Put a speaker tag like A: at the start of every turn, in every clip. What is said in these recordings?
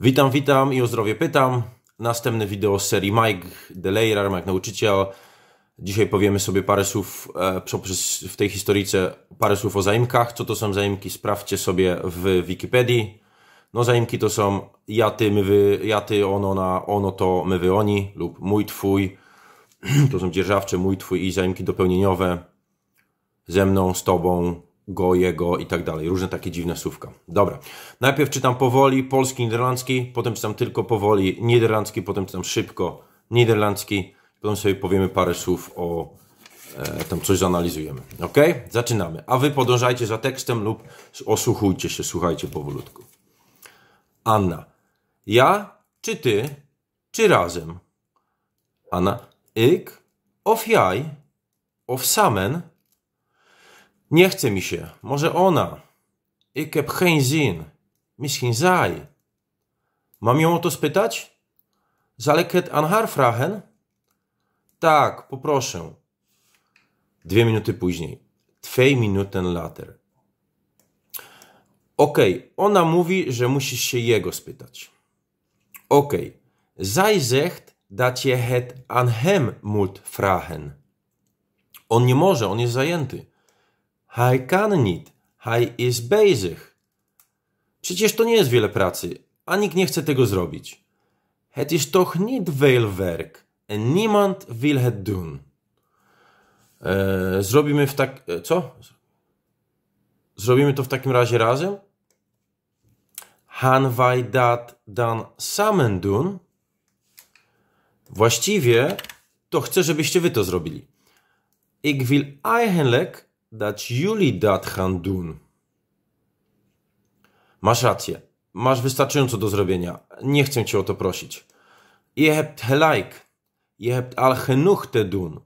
A: Witam, witam i o zdrowie pytam. Następne wideo z serii Mike Delayer, Mike Nauczyciel. Dzisiaj powiemy sobie parę słów e, w tej historii parę słów o zaimkach. Co to są zaimki? Sprawdźcie sobie w Wikipedii. No zaimki to są ja, ty, my, wy, ja, ty, ono, na, ono, to, my, wy, oni lub mój, twój. To są dzierżawcze, mój, twój i zaimki dopełnieniowe ze mną, z tobą, go, jego i tak dalej. Różne takie dziwne słówka. Dobra. Najpierw czytam powoli polski, niderlandzki, potem czytam tylko powoli niderlandzki, potem czytam szybko niderlandzki. Potem sobie powiemy parę słów o e, tam coś zanalizujemy. Ok? Zaczynamy. A wy podążajcie za tekstem lub osłuchujcie się, słuchajcie powolutku. Anna. Ja, czy ty, czy razem? Anna. Ik, of jij, of samen nie chce mi się. Może ona. Ich heb geen zin. Misschien zij. Mam ją o to spytać? Zal ik het aan haar vragen? Tak, poproszę. Dwie minuty później. Twee minuten later. Okej, okay, ona mówi, że musisz się jego spytać. Okej. Okay. Zij zegt dat je het aan hem moet vragen. On nie może, on jest zajęty. Hij kan niet. Hij is bezig. Przecież to nie jest wiele pracy, a nikt nie chce tego zrobić. Het is toch niet veel werk en niemand wil het doen. Eee, zrobimy w tak... E, co? Zrobimy to w takim razie razem? Han wij dat dan samen doen? Właściwie to chcę, żebyście wy to zrobili. Ik wil eigenlijk Daj jullie dat handun. Masz rację. Masz wystarczająco do zrobienia. Nie chcę cię o to prosić. Je hebt gelijk. Je hebt al genoeg te doen.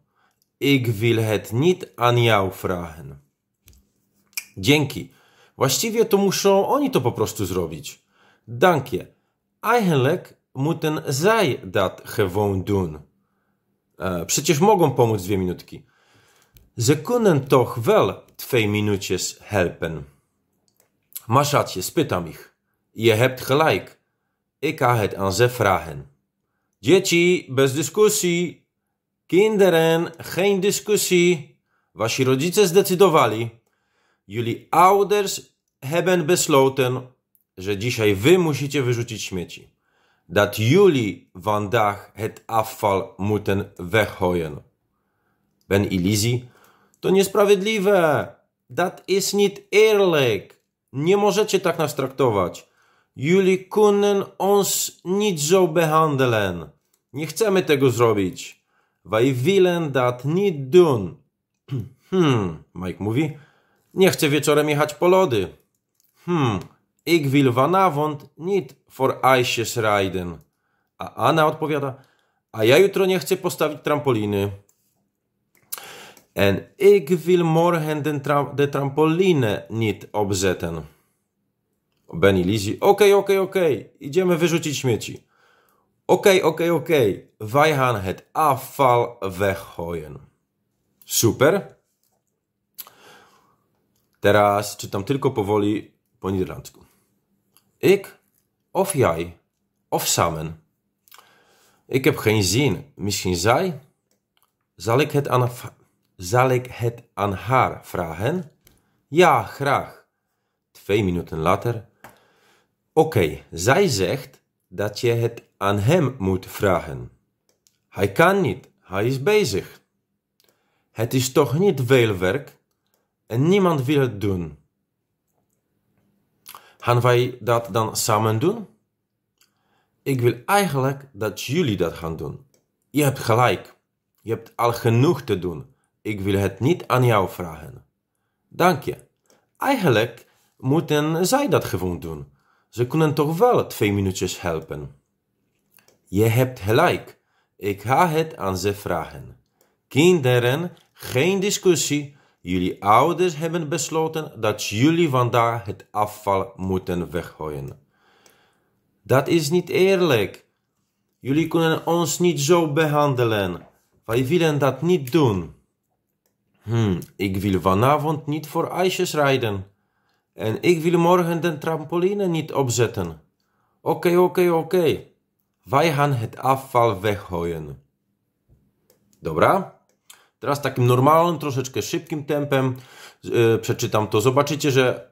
A: Ik wil het niet aan jou vragen. Dzięki. Właściwie to muszą oni to po prostu zrobić. Dankie. Eigenlijk moeten zij dat gewoon doen. E, przecież mogą pomóc dwie minutki. Ze kunnen toch wel twee minuutjes helpen. Masz spytam ich. Je hebt gelijk. Ik ga het aan ze vragen. Dzieci, bez dyskusji. Kinderen, geen dyskusji. Wasi rodzice zdecydowali. Jullie ouders hebben besloten, że dzisiaj wy musicie wyrzucić śmieci. Dat jullie vandaag het afval moeten weggooien. Ben Elisie to niesprawiedliwe. That is not eerlijk. Nie możecie tak nas traktować. Jullie kunnen ons nicht zo behandelen. Nie chcemy tego zrobić. Wij willen dat niet doen. Hmm, Mike mówi. Nie chcę wieczorem jechać po lody. Hmm, ik wil vanavond niet voor ijsjes rijden. A Anna odpowiada. A ja jutro nie chcę postawić trampoliny. En ik wil morgen de, tra de trampoline niet opzetten. Ben i Lizzie. Oké, okay, oké, okay, oké. Okay. Idziemy wyrzucić śmieci. Oké, oké, oké. Wij gaan het afval weggooien. Super. Teraz czytam tylko powoli po niderlandzku. Ik of jij of samen. Ik heb geen zin. Misschien zij. Zal ik het aan Zal ik het aan haar vragen? Ja, graag. Twee minuten later. Oké, zij zegt dat je het aan hem moet vragen. Hij kan niet, hij is bezig. Het is toch niet veel werk en niemand wil het doen. Gaan wij dat dan samen doen? Ik wil eigenlijk dat jullie dat gaan doen. Je hebt gelijk. Je hebt al genoeg te doen. Ik wil het niet aan jou vragen. Dank je. Eigenlijk moeten zij dat gewoon doen. Ze kunnen toch wel twee minuutjes helpen. Je hebt gelijk. Ik ga het aan ze vragen. Kinderen, geen discussie. Jullie ouders hebben besloten dat jullie vandaag het afval moeten weggooien. Dat is niet eerlijk. Jullie kunnen ons niet zo behandelen. Wij willen dat niet doen. Hmm, ik wil vanavond niet voor ijsjes rijden. En ik wil morgen de trampoline niet opzetten. Oké, okay, oké, okay, oké. Okay. Wij gaan het afval weggooien. Dobra? Teraz takim normalnym, troszeczkę szybkim tempem yy, przeczytam to. Zobaczycie, że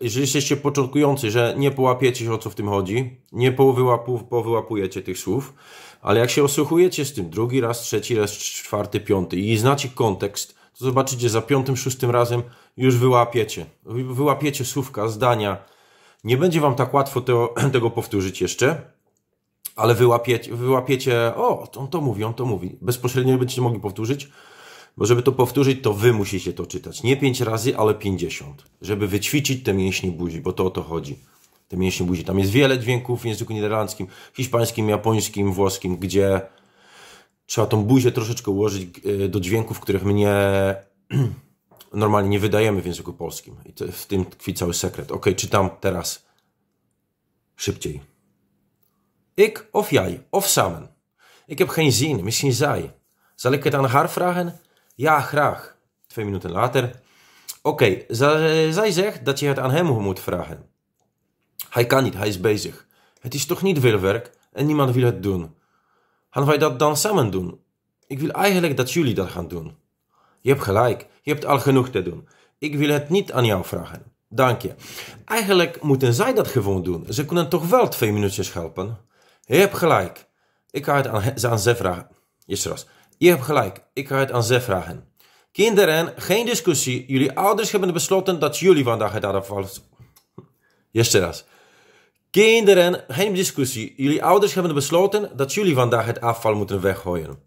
A: jeżeli jesteście początkujący, że nie połapiecie się o co w tym chodzi, nie powyłapu, powyłapujecie tych słów, ale jak się osłuchujecie z tym drugi raz, trzeci raz, czwarty, piąty i znacie kontekst, to zobaczycie za piątym, szóstym razem już wyłapiecie. Wyłapiecie słówka, zdania. Nie będzie wam tak łatwo to, tego powtórzyć jeszcze, ale wyłapiecie, wyłapiecie o, on to mówi, on to mówi. Bezpośrednio będziecie mogli powtórzyć, bo żeby to powtórzyć, to wy musicie to czytać. Nie pięć razy, ale pięćdziesiąt, żeby wyćwiczyć te mięśnie buzi, bo to o to chodzi. Te mięśnie buzi. Tam jest wiele dźwięków w języku niderlandzkim, hiszpańskim, japońskim, włoskim, gdzie trzeba tą buzię troszeczkę ułożyć e, do dźwięków, których my nie, normalnie nie wydajemy w języku polskim. I to, w tym tkwi cały sekret. Ok, czytam teraz szybciej. Ik of jij of samen. Ik heb geen zin, misschien zij. Zal ik het aan haar vragen? Ja, graag. Twee minuten later. Oké, okay, zij zegt dat je het aan hem moet vragen. Hij kan niet, hij is bezig. Het is toch niet veel werk en niemand wil het doen. Gaan wij dat dan samen doen? Ik wil eigenlijk dat jullie dat gaan doen. Je hebt gelijk, je hebt al genoeg te doen. Ik wil het niet aan jou vragen. Dank je. Eigenlijk moeten zij dat gewoon doen. Ze kunnen toch wel twee minuutjes helpen? Je hebt gelijk. Ik ga het aan, ze aan ze vragen. Jezus, je hebt gelijk. Ik ga het aan ze vragen. Kinderen, geen discussie. Jullie ouders hebben besloten dat jullie vandaag het hadden valt. Kinderen, geen discussie. Jullie ouders hebben besloten dat jullie vandaag het afval moeten weggooien.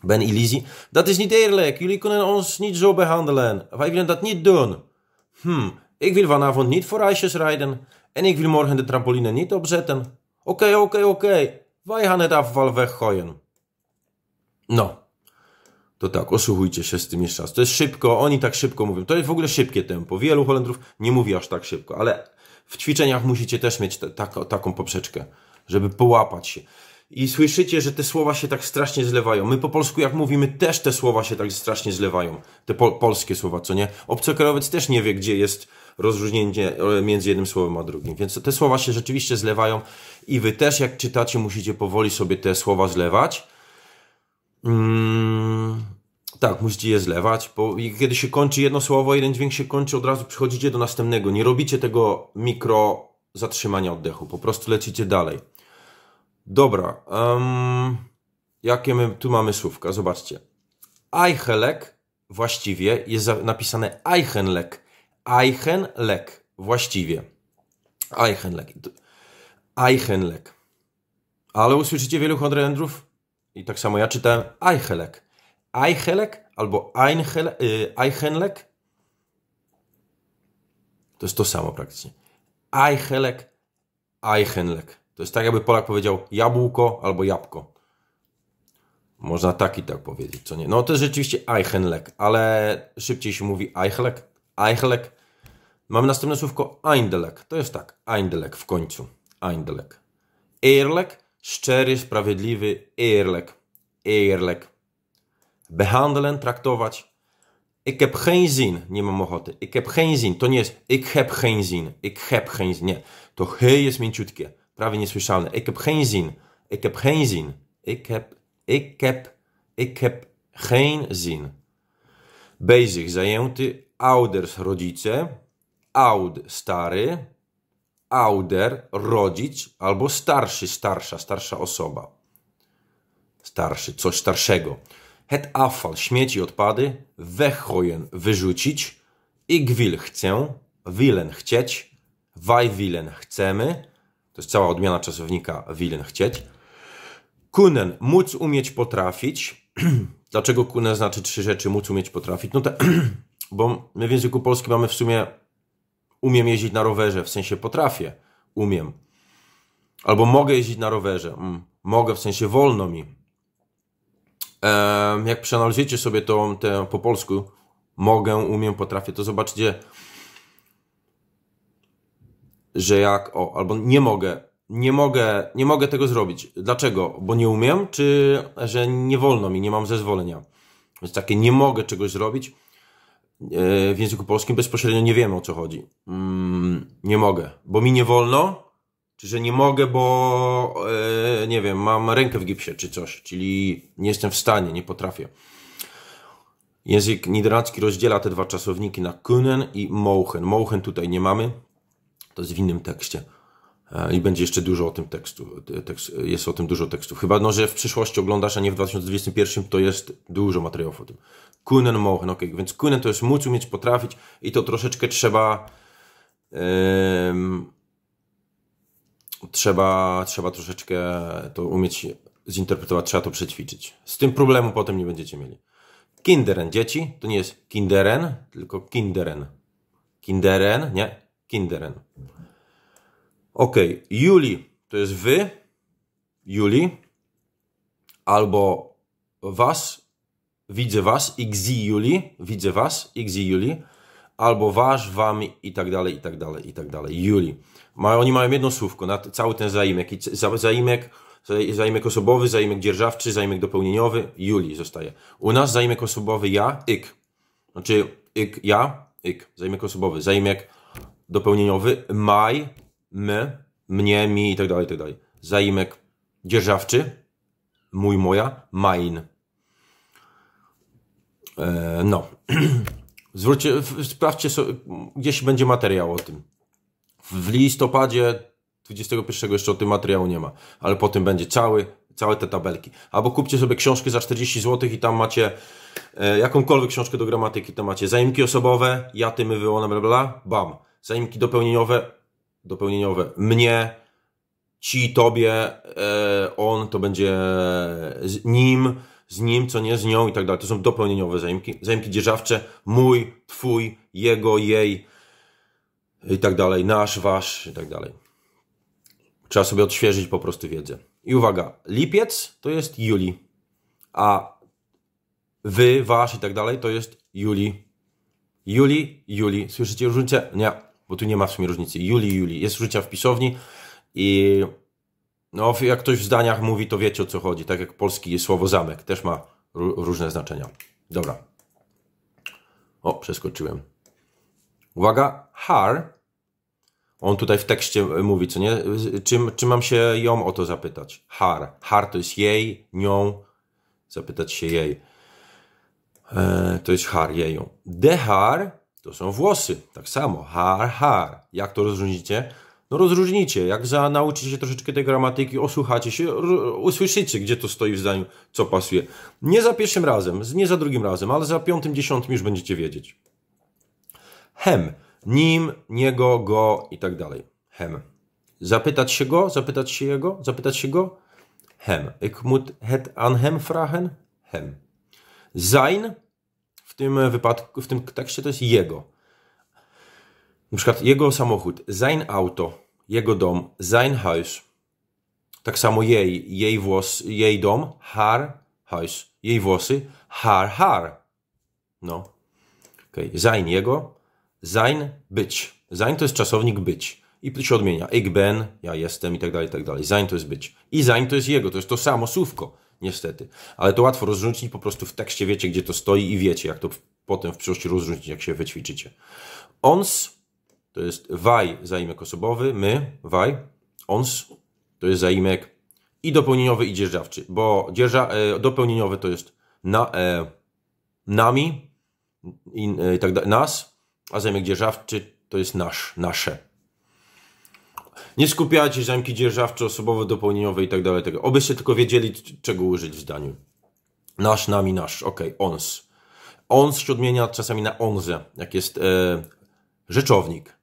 A: Ben illusie. Dat is niet eerlijk. Jullie kunnen ons niet zo behandelen. Wij willen dat niet doen. Hm, ik wil vanavond niet voor ijsjes rijden. En ik wil morgen de trampoline niet opzetten. Oké, oké, oké. Wij gaan het afval weggooien. No. To tak, osłuchujcie się z tym jeszcze raz. To jest szybko, oni tak szybko mówią. To jest w ogóle szybkie tempo. Wielu Holendrów nie mówi aż tak szybko, ale w ćwiczeniach musicie też mieć taką, taką poprzeczkę, żeby połapać się. I słyszycie, że te słowa się tak strasznie zlewają. My po polsku, jak mówimy, też te słowa się tak strasznie zlewają. Te po polskie słowa, co nie? Obcokrajowiec też nie wie, gdzie jest rozróżnienie e, między jednym słowem a drugim. Więc te słowa się rzeczywiście zlewają i wy też, jak czytacie, musicie powoli sobie te słowa zlewać. Mm tak, musicie je zlewać, bo kiedy się kończy jedno słowo, jeden dźwięk się kończy, od razu przechodzicie do następnego. Nie robicie tego mikro zatrzymania oddechu, po prostu lecicie dalej. Dobra, um, jakie my tu mamy słówka? Zobaczcie. Eichelek właściwie jest napisane Eichenlek. Eichenlek właściwie. Eichenlek. Eichenlek. Ale usłyszycie wielu honrendrów i tak samo ja czytałem Eichelek. Eichelek albo y, Eichenlek. To jest to samo praktycznie. Eichelek, Eichenlek. To jest tak, jakby Polak powiedział jabłko albo jabłko. Można tak i tak powiedzieć, co nie. No to jest rzeczywiście Eichenlek, ale szybciej się mówi Eichelek, Eichelek. Mamy następne słówko Eindelek. To jest tak, Eindelek w końcu. Eindelek. eirlek szczery, sprawiedliwy, eirlek eirlek behandelen, traktować. Ik heb geen zin. Nie mam ochoty. Ik heb geen zin. To nie jest ik heb geen zin. Ik heb geen zin. Nie. To hy jest mięciutkie. Prawie niesłyszalne. Ik heb geen zin. Ik heb geen zin. Ik heb, ik heb, ik heb geen zin. Basic zajęty. Ouders rodzice. Oud stary. Ouder rodzic albo starszy, starsza, starsza osoba. Starszy, coś starszego het afval, śmieci, odpady, wechrojen, wyrzucić, ich will chcę, willen chcieć, wij willen chcemy, to jest cała odmiana czasownika willen chcieć, Kunen, móc, umieć, potrafić, dlaczego kunen znaczy trzy rzeczy, móc, umieć, potrafić, no to, bo my w języku polskim mamy w sumie umiem jeździć na rowerze, w sensie potrafię, umiem, albo mogę jeździć na rowerze, mm, mogę w sensie wolno mi, jak przeanalizujecie sobie tą, te po polsku, mogę, umiem, potrafię, to zobaczcie, że jak, o, albo nie mogę, nie mogę, nie mogę tego zrobić. Dlaczego? Bo nie umiem, czy że nie wolno mi, nie mam zezwolenia. Więc takie nie mogę czegoś zrobić. E, w języku polskim bezpośrednio nie wiemy o co chodzi. Mm, nie mogę, bo mi nie wolno, czy że nie mogę, bo e, nie wiem, mam rękę w gipsie czy coś, czyli nie jestem w stanie, nie potrafię. Język niderlandzki rozdziela te dwa czasowniki na kunnen i mouchen. Mouchen tutaj nie mamy, to jest w innym tekście. E, I będzie jeszcze dużo o tym tekstu, tekst, jest o tym dużo tekstu. Chyba, no, że w przyszłości oglądasz, a nie w 2021, to jest dużo materiałów o tym. Kunen mogen, ok, więc kunen to jest móc, umieć, potrafić i to troszeczkę trzeba trzeba, trzeba troszeczkę to umieć zinterpretować, trzeba to przećwiczyć. Z tym problemu potem nie będziecie mieli. Kinderen, dzieci, to nie jest kinderen, tylko kinderen. Kinderen, nie? Kinderen. Ok, Juli to jest wy, Juli, albo was, widzę was, xi Juli, widzę was, xi Juli, albo wasz, wam i tak dalej, i tak dalej, i tak dalej. Juli. Ma, oni mają jedno słówko na cały ten zaimek. I za, zaimek, zaimek osobowy, zaimek dzierżawczy, zaimek dopełnieniowy, Juli zostaje. U nas zaimek osobowy ja, ik. Znaczy ik, ja, ik. Zaimek osobowy, zaimek dopełnieniowy, maj, my, mnie, mi i tak dalej, i tak dalej. Zaimek dzierżawczy, mój, moja, mine. Eee, no. Zwróćcie, sprawdźcie, sobie, gdzieś będzie materiał o tym. W listopadzie 21 jeszcze o tym materiału nie ma, ale po tym będzie cały, całe te tabelki. Albo kupcie sobie książkę za 40 zł i tam macie e, jakąkolwiek książkę do gramatyki, tam macie zaimki osobowe, ja, ty, my, wy, ona, bla, bla, bam. Zaimki dopełnieniowe, dopełnieniowe, mnie, ci, tobie, e, on, to będzie z nim, z nim, co nie z nią i tak dalej. To są dopełnieniowe zaimki. Zaimki dzierżawcze mój, twój, jego, jej i tak dalej. Nasz, wasz i tak dalej. Trzeba sobie odświeżyć po prostu wiedzę. I uwaga, lipiec to jest Juli, a wy, wasz i tak dalej to jest Juli. Juli, Juli. Słyszycie różnicę? Nie, bo tu nie ma w sumie różnicy. Juli, Juli. Jest różnica w pisowni i no, jak ktoś w zdaniach mówi, to wiecie o co chodzi. Tak jak polski słowo zamek też ma różne znaczenia. Dobra. O, przeskoczyłem. Uwaga, har. On tutaj w tekście mówi, co nie? Czym, czy mam się ją o to zapytać? Har. Har to jest jej, nią. Zapytać się jej. E, to jest har, jeją. Dehar to są włosy. Tak samo. Har, har. Jak to rozróżnicie? no rozróżnicie, jak za, nauczycie się troszeczkę tej gramatyki, osłuchacie się, usłyszycie, gdzie to stoi w zdaniu, co pasuje. Nie za pierwszym razem, nie za drugim razem, ale za piątym, dziesiątym już będziecie wiedzieć. Hem, nim, niego, go i tak dalej. Hem. Zapytać się go, zapytać się jego, zapytać się go. Hem. Ich moet het an hem Hem. Sein, w tym wypadku, w tym tekście to jest jego. Na przykład jego samochód, sein Auto, jego dom, sein Haus. Tak samo jej, jej włos, jej dom, haar Haus. Jej włosy, haar haar. No. Okay. Sein jego, sein być. Sein to jest czasownik być. I tu się odmienia. Ich ben, ja jestem i tak dalej, i tak dalej. Sein to jest być. I sein to jest jego, to jest to samo słówko, niestety. Ale to łatwo rozróżnić po prostu w tekście, wiecie gdzie to stoi i wiecie, jak to potem w przyszłości rozróżnić, jak się wyćwiczycie. Ons to jest waj zaimek osobowy, my, waj, ons, to jest zaimek i dopełnieniowy i dzierżawczy, bo dzierża, e, dopełnieniowy to jest na, e, nami i, e, tak dalej, nas, a zaimek dzierżawczy to jest nasz, nasze. Nie skupiajcie zamki dzierżawcze, osobowe, dopełnieniowe i tak dalej. Tego. Obyście tylko wiedzieli, czego użyć w zdaniu. Nasz, nami, nasz. Ok, ons. Ons się odmienia czasami na onze, jak jest e, rzeczownik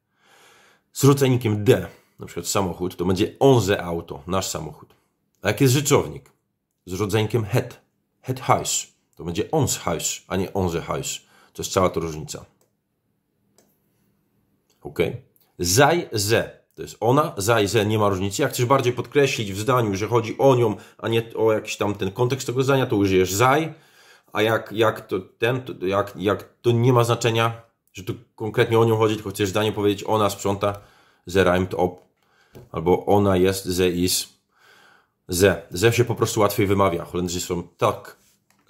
A: z rodzajnikiem D, na przykład samochód, to będzie onze auto, nasz samochód. A jak jest rzeczownik z rodzajnikiem het, het huis, to będzie ons huis, a nie onze huis. To jest cała to różnica. Ok? Zaj, ze. To jest ona, zaj ze, nie ma różnicy. Jak chcesz bardziej podkreślić w zdaniu, że chodzi o nią, a nie o jakiś tam ten kontekst tego zdania, to użyjesz zaj, a jak, jak to ten, to, jak, jak to nie ma znaczenia, że tu konkretnie o nią chodzi, tylko chcesz zdanie powiedzieć ona sprząta ze rhymed op, albo ona jest ze is ze. Ze się po prostu łatwiej wymawia. Holendrzy są tak,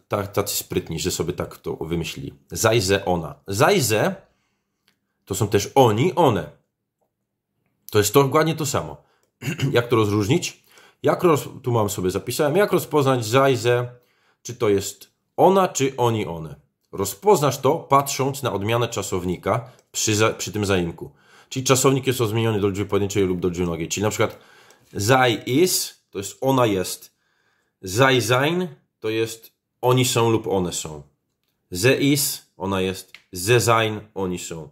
A: tak tacy sprytni, że sobie tak to wymyślili. Zajze ona. Zajze to są też oni, one. To jest to dokładnie to samo. jak to rozróżnić? Jak roz... Tu mam sobie zapisałem, jak rozpoznać zajze, czy to jest ona, czy oni, one. Rozpoznasz to patrząc na odmianę czasownika przy, za, przy tym zaimku. Czyli czasownik jest zmieniony do liczby pojedynczej lub do liczby nogi. Czyli na przykład zaj is to jest ona jest. Zaj sein to jest oni są lub one są. Ze is ona jest. Ze sein oni są.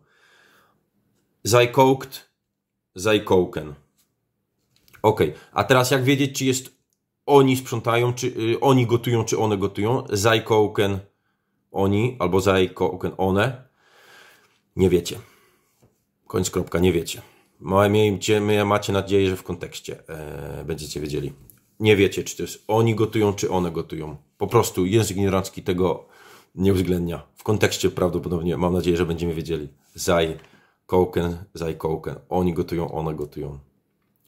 A: Zaj kokt, zaj koken. Ok, a teraz jak wiedzieć, czy jest oni sprzątają, czy y, oni gotują, czy one gotują? Zaj koken oni albo sei koken one, nie wiecie. Końc kropka, nie wiecie. Małe macie nadzieję, że w kontekście e, będziecie wiedzieli. Nie wiecie, czy to jest oni gotują, czy one gotują. Po prostu język nierancki tego nie uwzględnia. W kontekście prawdopodobnie, mam nadzieję, że będziemy wiedzieli. Zaj, koken, zaj, koken. Oni gotują, one gotują.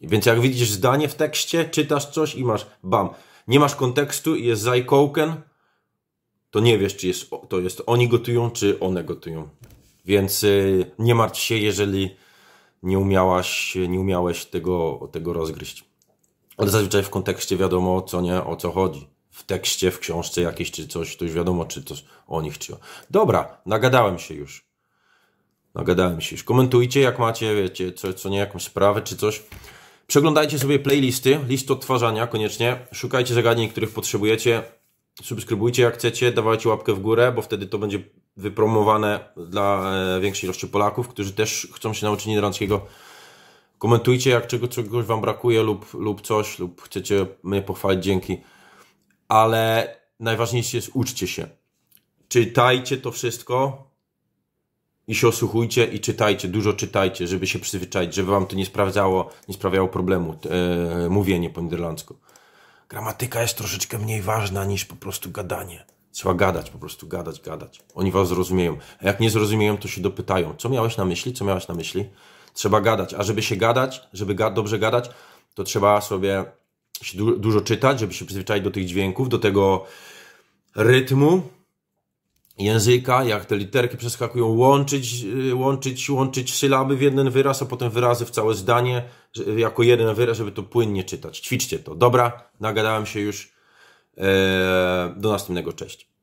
A: Więc jak widzisz zdanie w tekście, czytasz coś i masz bam. Nie masz kontekstu i jest zaj, koken to nie wiesz, czy jest, to jest oni gotują, czy one gotują. Więc y, nie martw się, jeżeli nie umiałaś, nie umiałeś tego, tego rozgryźć. Ale zazwyczaj w kontekście wiadomo, co nie, o co chodzi. W tekście, w książce jakiejś czy coś, to już wiadomo, czy to o nich, czy o... Dobra, nagadałem się już. Nagadałem się już. Komentujcie, jak macie, wiecie, co, co nie, jakąś sprawę, czy coś. Przeglądajcie sobie playlisty, list odtwarzania koniecznie. Szukajcie zagadnień, których potrzebujecie. Subskrybujcie jak chcecie, dawajcie łapkę w górę, bo wtedy to będzie wypromowane dla e, większej ilości Polaków, którzy też chcą się nauczyć niderlandzkiego. Komentujcie, jak czego, czegoś Wam brakuje lub, lub coś, lub chcecie mnie pochwalić, dzięki. Ale najważniejsze jest uczcie się. Czytajcie to wszystko i się osłuchujcie i czytajcie, dużo czytajcie, żeby się przyzwyczaić, żeby Wam to nie sprawdzało, nie sprawiało problemu yy, mówienie po niderlandzku gramatyka jest troszeczkę mniej ważna niż po prostu gadanie. Trzeba gadać, po prostu gadać, gadać. Oni was zrozumieją. A jak nie zrozumieją, to się dopytają. Co miałeś na myśli? Co miałeś na myśli? Trzeba gadać. A żeby się gadać, żeby ga dobrze gadać, to trzeba sobie du dużo czytać, żeby się przyzwyczaić do tych dźwięków, do tego rytmu, języka, jak te literki przeskakują, łączyć, y, łączyć, łączyć sylaby w jeden wyraz, a potem wyrazy w całe zdanie, y, jako jeden wyraz, żeby to płynnie czytać. Ćwiczcie to. Dobra, nagadałem się już. E, do następnego. Cześć.